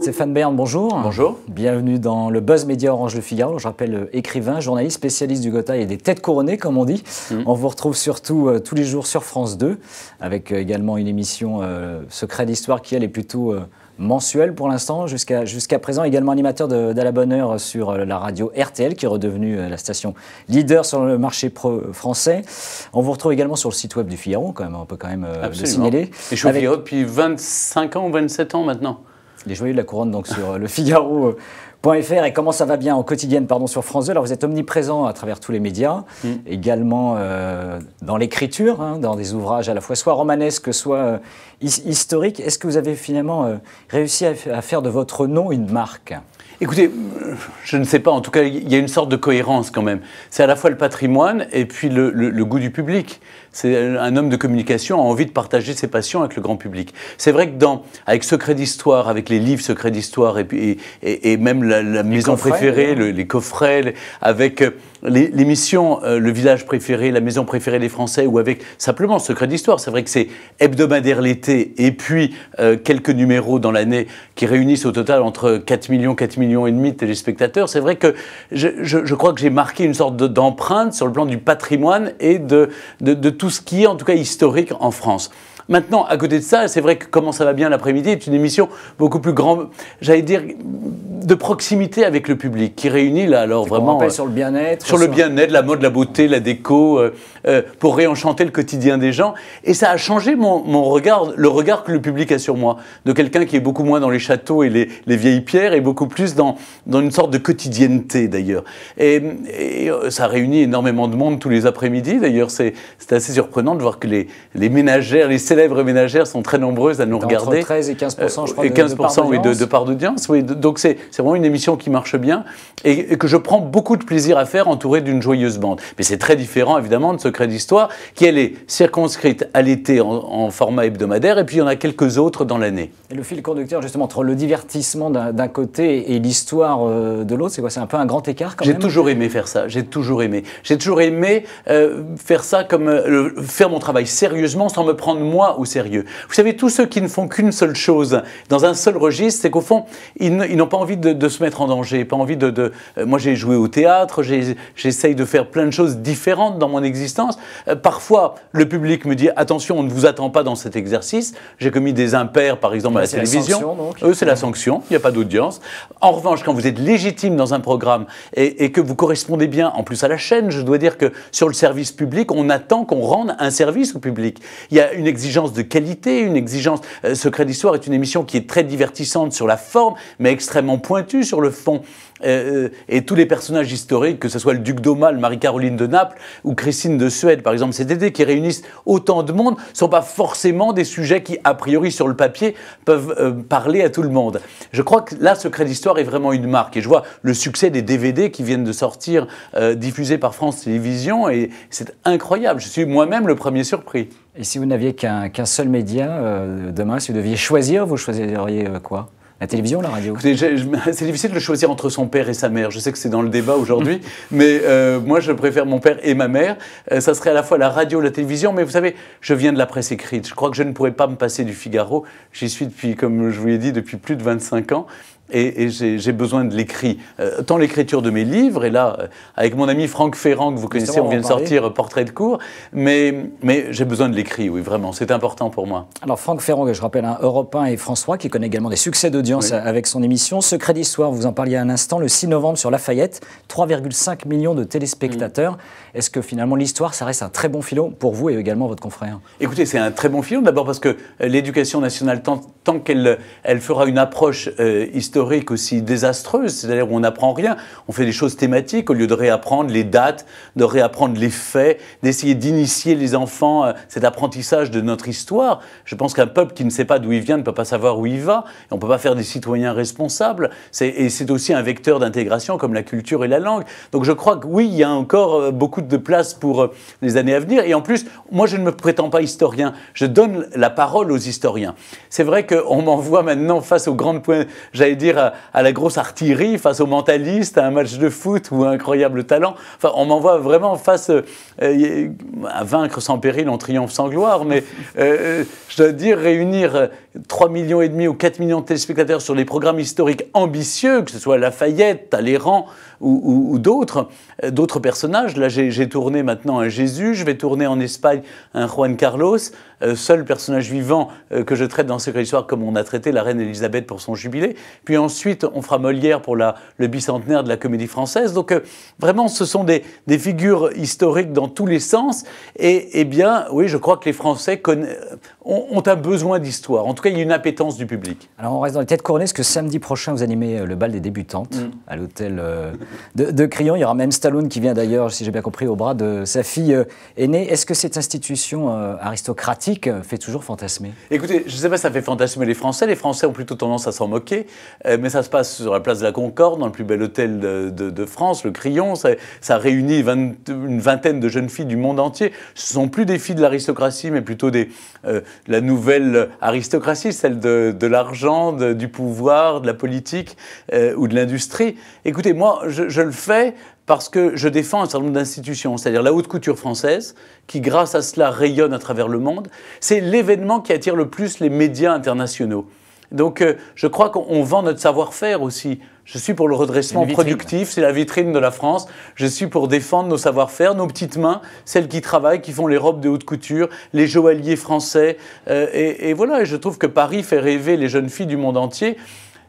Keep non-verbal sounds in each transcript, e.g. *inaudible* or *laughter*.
Stéphane Bern, bonjour. Bonjour. Bienvenue dans le Buzz Média Orange Le Figaro. Je rappelle euh, écrivain, journaliste, spécialiste du Gotha et des têtes couronnées, comme on dit. Mm. On vous retrouve surtout euh, tous les jours sur France 2, avec euh, également une émission Secret d'Histoire qui, elle, est plutôt mensuel pour l'instant, jusqu'à jusqu'à présent également animateur d'à la bonne heure sur euh, la radio RTL, qui est redevenue euh, la station leader sur le marché pro français. On vous retrouve également sur le site web du Figaro, quand même, on peut quand même euh, le signaler. Et je suis au Figaro depuis 25 ans ou 27 ans maintenant. Les joyeux de la couronne, donc sur le Figaro. .fr et comment ça va bien en quotidienne pardon, sur France 2. Alors vous êtes omniprésent à travers tous les médias, mm. également euh, dans l'écriture, hein, dans des ouvrages à la fois soit romanesques, soit euh, historiques. Est-ce que vous avez finalement euh, réussi à, faire de votre nom une marque Écoutez, je ne sais pas. En tout cas, il y a une sorte de cohérence quand même. C'est à la fois le patrimoine et puis le, goût du public. C'est un homme de communication a envie de partager ses passions avec le grand public. C'est vrai que dans avec Secret d'histoire, avec les livres Secrets d'histoire et, même la, maison préférée, les coffrets, avec euh, l'émission euh, Le village préféré, la maison préférée des Français, ou avec simplement Secret d'Histoire. C'est vrai que c'est hebdomadaire l'été et puis euh, quelques numéros dans l'année qui réunissent au total entre 4 millions, 4 millions et demi de téléspectateurs. C'est vrai que je, je, crois que j'ai marqué une sorte d'empreinte sur le plan du patrimoine et de, de, de tout ce qui est en tout cas historique en France. Maintenant, à côté de ça, c'est vrai que Comment ça va bien l'après-midi est une émission beaucoup plus grande, j'allais dire, de proximité avec le public qui réunit là alors vraiment euh, sur le bien-être sur, le bien-être la mode la beauté la déco euh, euh, pour réenchanter le quotidien des gens et ça a changé mon, regard le regard que le public a sur moi de quelqu'un qui est beaucoup moins dans les châteaux et les, vieilles pierres et beaucoup plus dans dans une sorte de quotidienneté d'ailleurs et, ça réunit énormément de monde tous les après-midi d'ailleurs c'est assez surprenant de voir que les, ménagères les célèbres ménagères sont très nombreuses à nous regarder entre 13 et 15 je crois et 15 de, part de part d'audience oui donc c'est c'est vraiment une émission qui marche bien et, que je prends beaucoup de plaisir à faire entouré d'une joyeuse bande. Mais c'est très différent évidemment de Secret d'Histoire qui elle est circonscrite à l'été en, format hebdomadaire et puis il y en a quelques autres dans l'année. Et le fil conducteur justement entre le divertissement d'un côté et l'histoire euh, de l'autre, c'est quoi C'est un peu un grand écart quand même J'ai toujours aimé faire ça, j'ai toujours aimé. J'ai toujours aimé euh, faire ça comme euh, faire mon travail sérieusement sans me prendre moi au sérieux. Vous savez, tous ceux qui ne font qu'une seule chose dans un seul registre, c'est qu'au fond, ils n'ont pas envie de de, se mettre en danger, pas envie de. Euh, moi, j'ai joué au théâtre, j'essaye de faire plein de choses différentes dans mon existence. Euh, parfois, le public me dit attention, on ne vous attend pas dans cet exercice. J'ai commis des impairs, par exemple, à la télévision. Eux, c'est la sanction. Il n'y a pas d'audience. En revanche, quand vous êtes légitime dans un programme et, que vous correspondez bien, en plus à la chaîne, je dois dire que sur le service public, on attend qu'on rende un service au public. Il y a une exigence de qualité, une exigence. Euh, Secret d'histoire est une émission qui est très divertissante sur la forme, mais extrêmement pointue sur le fond. Euh, euh, et tous les personnages historiques, que ce soit le duc d'Aumale, Marie-Caroline de Naples ou Christine de Suède, par exemple, ces été, qui réunissent autant de monde, ne sont pas forcément des sujets qui, a priori, sur le papier, peuvent euh, parler à tout le monde. Je crois que là, Secret d'Histoire est vraiment une marque. Et je vois le succès des DVD qui viennent de sortir, diffusés par France Télévisions, et c'est incroyable. Je suis moi-même le premier surpris. Et si vous n'aviez qu'un seul média demain, si vous deviez choisir, vous choisiriez quoi la télévision, la radio *laughs* C'est difficile de choisir entre son père et sa mère. Je sais que c'est dans le débat aujourd'hui, mm. mais euh, moi je préfère mon père et ma mère. Euh, ça serait à la fois la radio, la télévision, mais vous savez, je viens de la presse écrite. Je crois que je ne pourrais pas me passer du Figaro. J'y suis depuis, comme je vous l'ai dit, depuis plus de 25 ans et, j'ai besoin de l'écrit. Euh, tant l'écriture de mes livres, et là, euh, avec mon ami Franck Ferrand, que vous connaissez, on vient de sortir euh, Portrait de cours, mais, mais j'ai besoin de l'écrit, oui, vraiment, c'est important pour moi. Alors Franck Ferrand, que je rappelle, un Européen et François, qui connaît également des succès d'audience avec son émission, Secret d'Histoire, vous en parliez un instant, le 6 novembre sur Lafayette, 3,5 millions de téléspectateurs. Mm. Est-ce que finalement l'histoire, ça reste un très bon filon pour vous et également votre confrère Écoutez, c'est un très bon filon, d'abord parce que l'éducation nationale, tant, qu'elle elle fera une approche historique, aussi désastreuse, c'est-à-dire où on n'apprend rien, on fait des choses thématiques au lieu de réapprendre les dates, de réapprendre les faits, d'essayer d'initier les enfants à euh, cet apprentissage de notre histoire. Je pense qu'un peuple qui ne sait pas d'où il vient ne peut pas savoir où il va, et on ne peut pas faire des citoyens responsables, et c'est aussi un vecteur d'intégration comme la culture et la langue. Donc je crois que oui, il y a encore euh, beaucoup de place pour euh, les années à venir, et en plus, moi je ne me prétends pas historien, je donne la parole aux historiens. C'est vrai qu'on m'envoie maintenant face aux grandes, points. j'allais dire, à la grosse artillerie, face aux mentalistes, à un match de foot ou à un incroyable talent. Enfin, on m'envoie vraiment face euh, euh, à vaincre sans péril, en triomphe sans gloire, mais euh, je dois dire, réunir 3,5 millions et demi ou 4 millions de téléspectateurs sur des programmes historiques ambitieux, que ce soit Lafayette, Talleyrand ou, ou d'autres, d'autres personnages. Là, j'ai tourné maintenant un Jésus, je vais tourner en Espagne un Juan Carlos. Euh, seul personnage vivant euh, que je traite dans cette histoire comme on a traité la reine Elisabeth pour son jubilé. Puis ensuite, on fera Molière pour le bicentenaire de la comédie française. Donc euh, vraiment, ce sont des, figures historiques dans tous les sens. Et eh bien, oui, je crois que les Français ont, un besoin d'histoire. En tout cas, il y a une appétence du public. Alors on reste dans les têtes couronnées, Est-ce que samedi prochain, vous animez le bal des débutantes mm. à l'hôtel de, de Crillon. Il y aura même Stallone qui vient d'ailleurs, si j'ai bien compris, au bras de sa fille aînée. Est-ce que cette institution aristocratique euh, fait toujours fantasmer Écoutez, je ne sais pas si ça fait fantasmer les Français. Les Français ont plutôt tendance à s'en moquer. Euh, mais ça se passe sur la place de la Concorde, dans le plus bel hôtel de, France, le Crillon. Ça, réunit une vingtaine de jeunes filles du monde entier. Ce ne sont plus des filles de l'aristocratie, mais plutôt des, euh, la nouvelle aristocratie, celle de, l'argent, du pouvoir, de la politique ou de l'industrie. Écoutez, moi, je le fais parce que je défends un certain nombre d'institutions, c'est-à-dire la haute couture française, qui grâce à cela rayonne à travers le monde. C'est l'événement qui attire le plus les médias internationaux. Donc euh, je crois qu'on vend notre savoir-faire aussi. Je suis pour le redressement productif, c'est la vitrine de la France. Je suis pour défendre nos savoir-faire, nos petites mains, celles qui travaillent, qui font les robes de haute couture, les joailliers français. Euh, et, et, voilà, et je trouve que Paris fait rêver les jeunes filles du monde entier.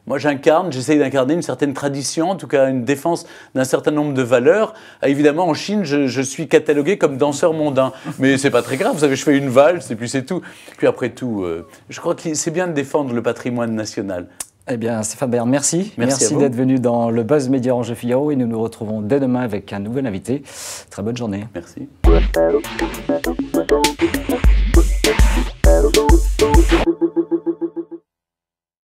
Moi, j'incarne, j'essaye d'incarner une certaine tradition, en tout cas une défense d'un certain nombre de valeurs. Ah, évidemment, en Chine, je, suis catalogué comme danseur mondain, mais c'est pas très grave. Vous savez, je fais une valse et puis c'est tout. Puis après tout, euh, je crois que c'est bien de défendre le patrimoine national. Eh bien, Stéphane Bayard, merci. Merci, merci d'être venu dans le Buzz Média jeu Figaro et nous nous retrouvons dès demain avec un nouvel invité. Très bonne journée. Merci.